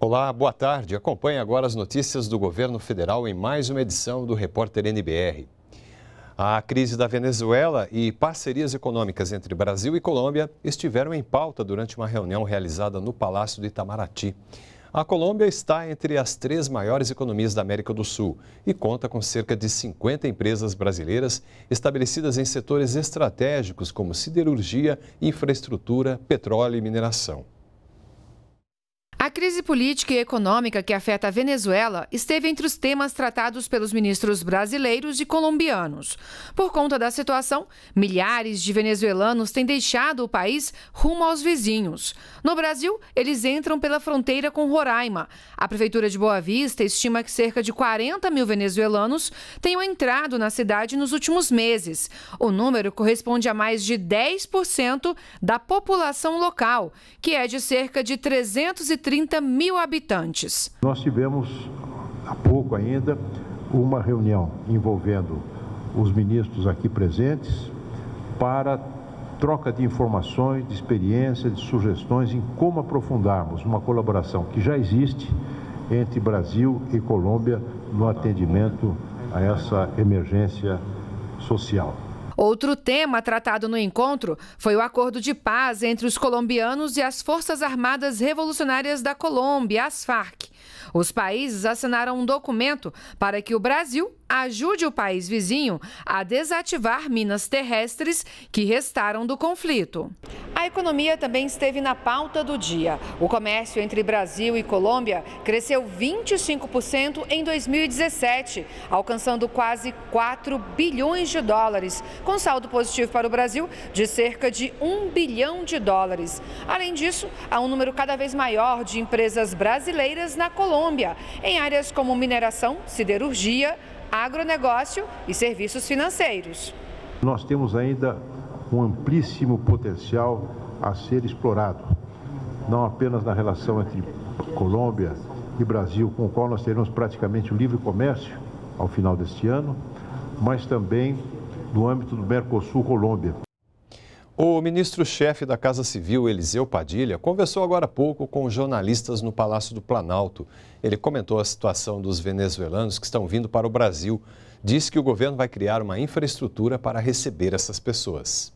Olá, boa tarde. Acompanhe agora as notícias do governo federal em mais uma edição do Repórter NBR. A crise da Venezuela e parcerias econômicas entre Brasil e Colômbia estiveram em pauta durante uma reunião realizada no Palácio do Itamaraty. A Colômbia está entre as três maiores economias da América do Sul e conta com cerca de 50 empresas brasileiras estabelecidas em setores estratégicos como siderurgia, infraestrutura, petróleo e mineração crise política e econômica que afeta a Venezuela esteve entre os temas tratados pelos ministros brasileiros e colombianos. Por conta da situação, milhares de venezuelanos têm deixado o país rumo aos vizinhos. No Brasil, eles entram pela fronteira com Roraima. A Prefeitura de Boa Vista estima que cerca de 40 mil venezuelanos tenham entrado na cidade nos últimos meses. O número corresponde a mais de 10% da população local, que é de cerca de 330 30 mil habitantes. Nós tivemos, há pouco ainda, uma reunião envolvendo os ministros aqui presentes para troca de informações, de experiência, de sugestões em como aprofundarmos uma colaboração que já existe entre Brasil e Colômbia no atendimento a essa emergência social. Outro tema tratado no encontro foi o acordo de paz entre os colombianos e as Forças Armadas Revolucionárias da Colômbia, as FARC. Os países assinaram um documento para que o Brasil ajude o país vizinho a desativar minas terrestres que restaram do conflito. A economia também esteve na pauta do dia. O comércio entre Brasil e Colômbia cresceu 25% em 2017, alcançando quase 4 bilhões de dólares, com saldo positivo para o Brasil de cerca de 1 bilhão de dólares. Além disso, há um número cada vez maior de empresas brasileiras na Colômbia, em áreas como mineração, siderurgia, agronegócio e serviços financeiros. Nós temos ainda um amplíssimo potencial a ser explorado, não apenas na relação entre Colômbia e Brasil, com o qual nós teremos praticamente o livre comércio ao final deste ano, mas também no âmbito do Mercosul Colômbia. O ministro-chefe da Casa Civil, Eliseu Padilha, conversou agora há pouco com jornalistas no Palácio do Planalto. Ele comentou a situação dos venezuelanos que estão vindo para o Brasil. Diz que o governo vai criar uma infraestrutura para receber essas pessoas.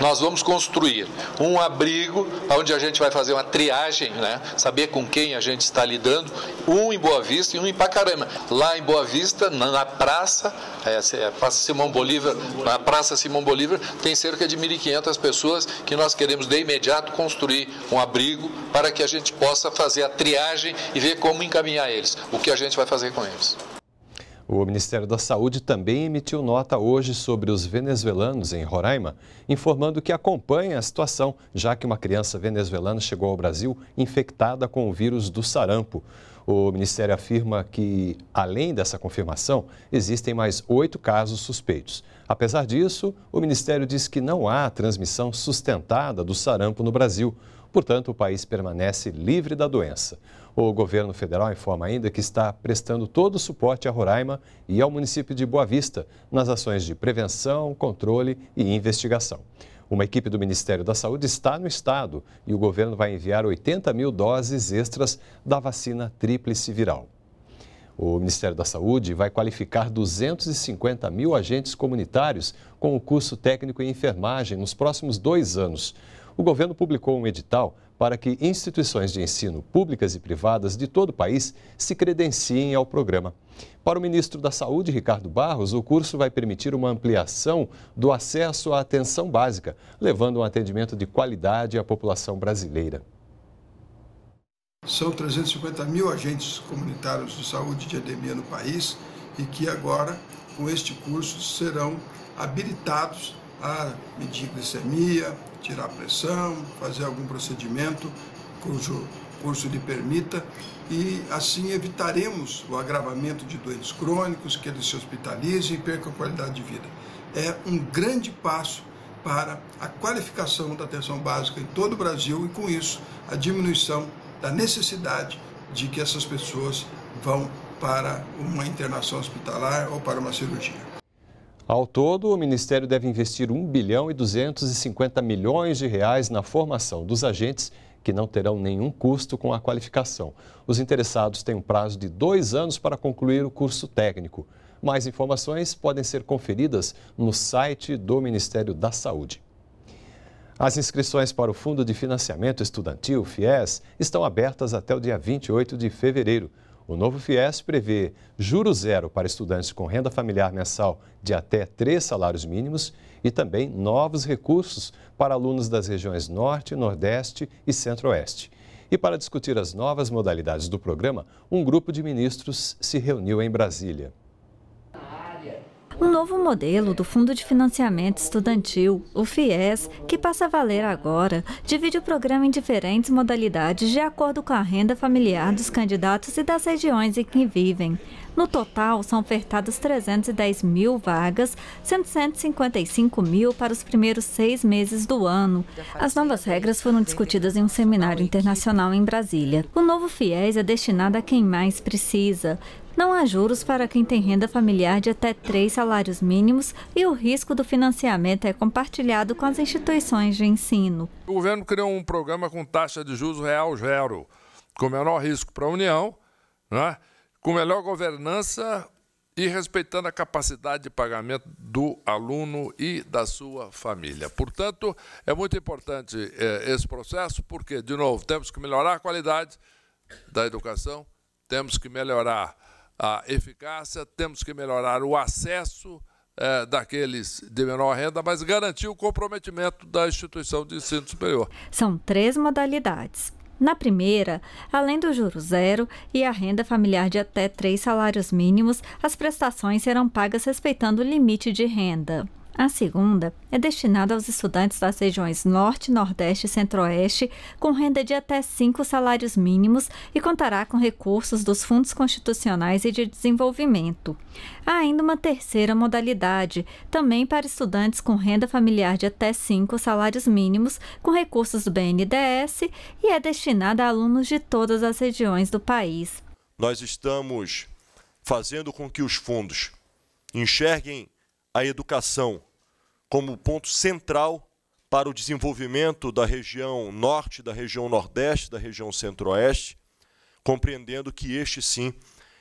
Nós vamos construir um abrigo onde a gente vai fazer uma triagem, né? saber com quem a gente está lidando, um em Boa Vista e um em Pacarama. Lá em Boa Vista, na praça, é, é, praça Simão Bolívar, na Praça Simão Bolívar, tem cerca de 1.500 pessoas que nós queremos de imediato construir um abrigo para que a gente possa fazer a triagem e ver como encaminhar eles, o que a gente vai fazer com eles. O Ministério da Saúde também emitiu nota hoje sobre os venezuelanos em Roraima, informando que acompanha a situação, já que uma criança venezuelana chegou ao Brasil infectada com o vírus do sarampo. O Ministério afirma que, além dessa confirmação, existem mais oito casos suspeitos. Apesar disso, o Ministério diz que não há transmissão sustentada do sarampo no Brasil. Portanto, o país permanece livre da doença. O governo federal informa ainda que está prestando todo o suporte a Roraima e ao município de Boa Vista nas ações de prevenção, controle e investigação. Uma equipe do Ministério da Saúde está no estado e o governo vai enviar 80 mil doses extras da vacina tríplice viral. O Ministério da Saúde vai qualificar 250 mil agentes comunitários com o curso técnico em enfermagem nos próximos dois anos o governo publicou um edital para que instituições de ensino públicas e privadas de todo o país se credenciem ao programa. Para o ministro da Saúde, Ricardo Barros, o curso vai permitir uma ampliação do acesso à atenção básica, levando um atendimento de qualidade à população brasileira. São 350 mil agentes comunitários de saúde de endemia no país e que agora, com este curso, serão habilitados a ah, medir glicemia, tirar pressão, fazer algum procedimento cujo curso lhe permita e assim evitaremos o agravamento de doentes crônicos, que eles se hospitalizem e percam qualidade de vida. É um grande passo para a qualificação da atenção básica em todo o Brasil e com isso a diminuição da necessidade de que essas pessoas vão para uma internação hospitalar ou para uma cirurgia. Ao todo, o Ministério deve investir 1 bilhão e 250 milhões de reais na formação dos agentes que não terão nenhum custo com a qualificação. Os interessados têm um prazo de dois anos para concluir o curso técnico. Mais informações podem ser conferidas no site do Ministério da Saúde. As inscrições para o Fundo de Financiamento Estudantil, FIES, estão abertas até o dia 28 de fevereiro. O novo FIES prevê juro zero para estudantes com renda familiar mensal de até três salários mínimos e também novos recursos para alunos das regiões Norte, Nordeste e Centro-Oeste. E para discutir as novas modalidades do programa, um grupo de ministros se reuniu em Brasília. O novo modelo do Fundo de Financiamento Estudantil, o FIES, que passa a valer agora, divide o programa em diferentes modalidades de acordo com a renda familiar dos candidatos e das regiões em que vivem. No total, são ofertadas 310 mil vagas, 155 mil para os primeiros seis meses do ano. As novas regras foram discutidas em um seminário internacional em Brasília. O novo FIES é destinado a quem mais precisa. Não há juros para quem tem renda familiar de até três salários mínimos e o risco do financiamento é compartilhado com as instituições de ensino. O governo criou um programa com taxa de juros real zero, com menor risco para a União, né? com melhor governança e respeitando a capacidade de pagamento do aluno e da sua família. Portanto, é muito importante é, esse processo, porque, de novo, temos que melhorar a qualidade da educação, temos que melhorar a eficácia, temos que melhorar o acesso é, daqueles de menor renda, mas garantir o comprometimento da instituição de ensino superior. São três modalidades: na primeira, além do juro zero e a renda familiar de até três salários mínimos, as prestações serão pagas respeitando o limite de renda. A segunda é destinada aos estudantes das regiões Norte, Nordeste e Centro-Oeste, com renda de até cinco salários mínimos e contará com recursos dos fundos constitucionais e de desenvolvimento. Há ainda uma terceira modalidade, também para estudantes com renda familiar de até cinco salários mínimos, com recursos do BNDES, e é destinada a alunos de todas as regiões do país. Nós estamos fazendo com que os fundos enxerguem a educação como ponto central para o desenvolvimento da região norte, da região nordeste, da região centro-oeste, compreendendo que este sim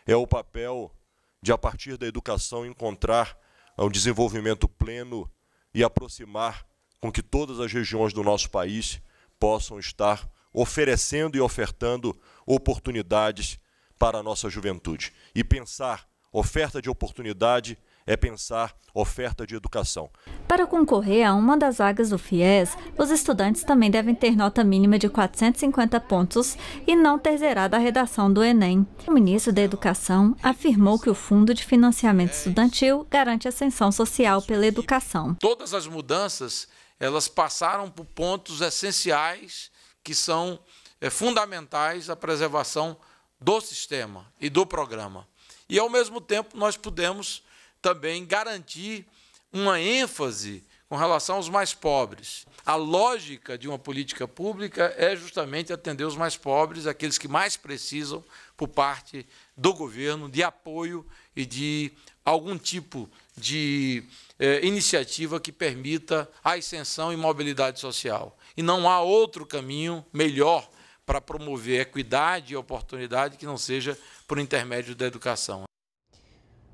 é o papel de, a partir da educação, encontrar um desenvolvimento pleno e aproximar com que todas as regiões do nosso país possam estar oferecendo e ofertando oportunidades para a nossa juventude. E pensar oferta de oportunidade é pensar oferta de educação. Para concorrer a uma das vagas do FIES, os estudantes também devem ter nota mínima de 450 pontos e não ter zerado a redação do Enem. O ministro da Educação afirmou que o Fundo de Financiamento Estudantil garante ascensão social pela educação. Todas as mudanças, elas passaram por pontos essenciais que são eh, fundamentais à preservação do sistema e do programa. E, ao mesmo tempo, nós pudemos também garantir uma ênfase com relação aos mais pobres. A lógica de uma política pública é justamente atender os mais pobres, aqueles que mais precisam, por parte do governo, de apoio e de algum tipo de eh, iniciativa que permita a ascensão e mobilidade social. E não há outro caminho melhor para promover equidade e oportunidade que não seja por intermédio da educação